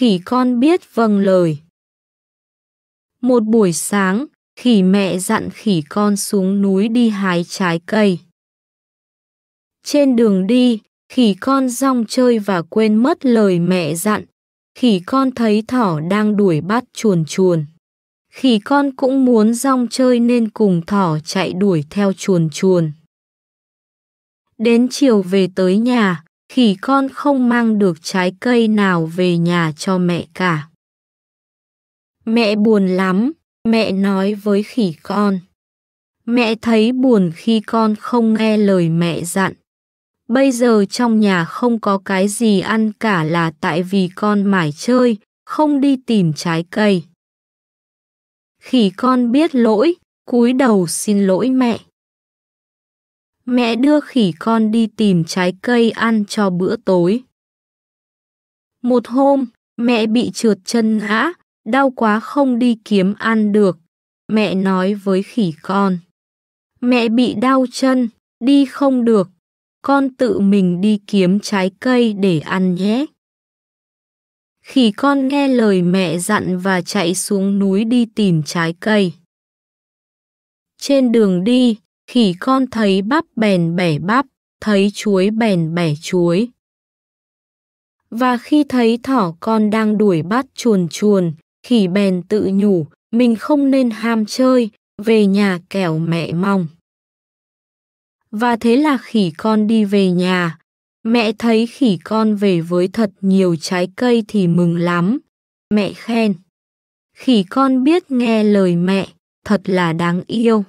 khỉ con biết vâng lời. Một buổi sáng, khỉ mẹ dặn khỉ con xuống núi đi hái trái cây. Trên đường đi, khỉ con rong chơi và quên mất lời mẹ dặn. Khỉ con thấy thỏ đang đuổi bắt chuồn chuồn. Khỉ con cũng muốn rong chơi nên cùng thỏ chạy đuổi theo chuồn chuồn. Đến chiều về tới nhà, khỉ con không mang được trái cây nào về nhà cho mẹ cả. Mẹ buồn lắm, mẹ nói với khỉ con. Mẹ thấy buồn khi con không nghe lời mẹ dặn. Bây giờ trong nhà không có cái gì ăn cả là tại vì con mải chơi, không đi tìm trái cây. Khỉ con biết lỗi, cúi đầu xin lỗi mẹ. Mẹ đưa khỉ con đi tìm trái cây ăn cho bữa tối. Một hôm, mẹ bị trượt chân ngã, đau quá không đi kiếm ăn được. Mẹ nói với khỉ con. Mẹ bị đau chân, đi không được. Con tự mình đi kiếm trái cây để ăn nhé. Khỉ con nghe lời mẹ dặn và chạy xuống núi đi tìm trái cây. Trên đường đi, khỉ con thấy bắp bèn bẻ bắp, thấy chuối bèn bẻ chuối. Và khi thấy thỏ con đang đuổi bắt chuồn chuồn, khỉ bèn tự nhủ, mình không nên ham chơi, về nhà kẻo mẹ mong. Và thế là khỉ con đi về nhà. Mẹ thấy khỉ con về với thật nhiều trái cây thì mừng lắm. Mẹ khen. Khỉ con biết nghe lời mẹ, thật là đáng yêu.